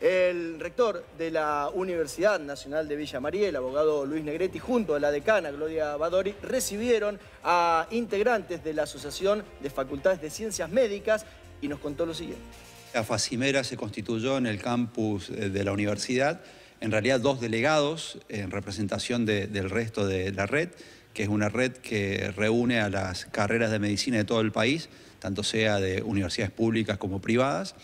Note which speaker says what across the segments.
Speaker 1: El rector de la Universidad Nacional de Villa María, el abogado Luis Negretti, junto a la decana Gloria Badori, recibieron a integrantes de la Asociación de Facultades de Ciencias Médicas y nos contó lo siguiente.
Speaker 2: La Facimera se constituyó en el campus eh, de la universidad, en realidad dos delegados en representación del resto de la red, que es una red que reúne a las carreras de medicina de todo el país, tanto sea de universidades públicas como privadas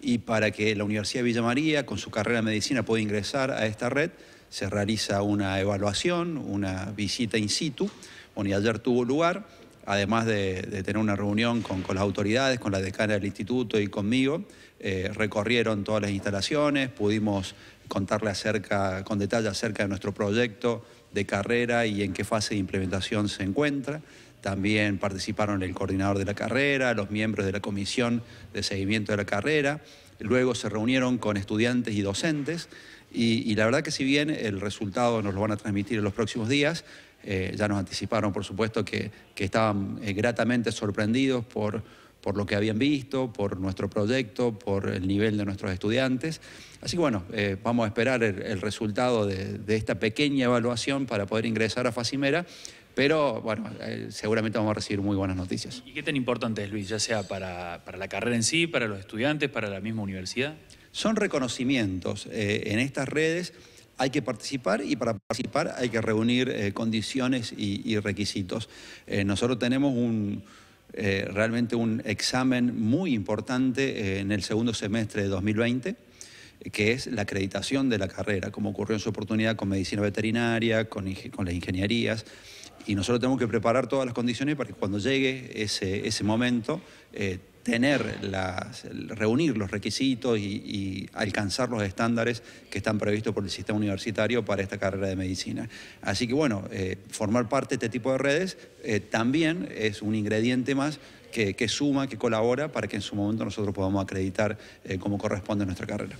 Speaker 2: y para que la Universidad de Villa María, con su carrera de medicina, pueda ingresar a esta red, se realiza una evaluación, una visita in situ. Bueno, y ayer tuvo lugar, además de, tener una reunión con, las autoridades, con la decana del instituto y conmigo, eh, recorrieron todas las instalaciones, pudimos contarle acerca, con detalle acerca de nuestro proyecto de carrera y en qué fase de implementación se encuentra. También participaron el coordinador de la carrera, los miembros de la comisión de seguimiento de la carrera. Luego se reunieron con estudiantes y docentes. Y, la verdad que si bien el resultado nos lo van a transmitir en los próximos días, eh, ya nos anticiparon, por supuesto, que, estaban eh, gratamente sorprendidos por por lo que habían visto, por nuestro proyecto, por el nivel de nuestros estudiantes. Así que bueno, eh, vamos a esperar el, resultado de, esta pequeña evaluación para poder ingresar a Facimera, pero bueno, eh, seguramente vamos a recibir muy buenas noticias. ¿Y qué tan importante es, Luis, ya sea para, para la carrera en sí, para los estudiantes, para la misma universidad? Son reconocimientos eh, en estas redes hay que participar y para participar hay que reunir condiciones y, requisitos. nosotros tenemos un, eh, realmente un examen muy importante eh, en el segundo semestre de 2020 que es la acreditación de la carrera, como ocurrió en su oportunidad con medicina veterinaria, con, las ingenierías. Y nosotros tenemos que preparar todas las condiciones para que cuando llegue ese, momento eh, tener las, reunir los requisitos y, alcanzar los estándares que están previstos por el sistema universitario para esta carrera de medicina. Así que bueno, eh, formar parte de este tipo de redes eh, también es un ingrediente más que, suma, que colabora para que en su momento nosotros podamos acreditar eh, cómo como corresponde nuestra carrera.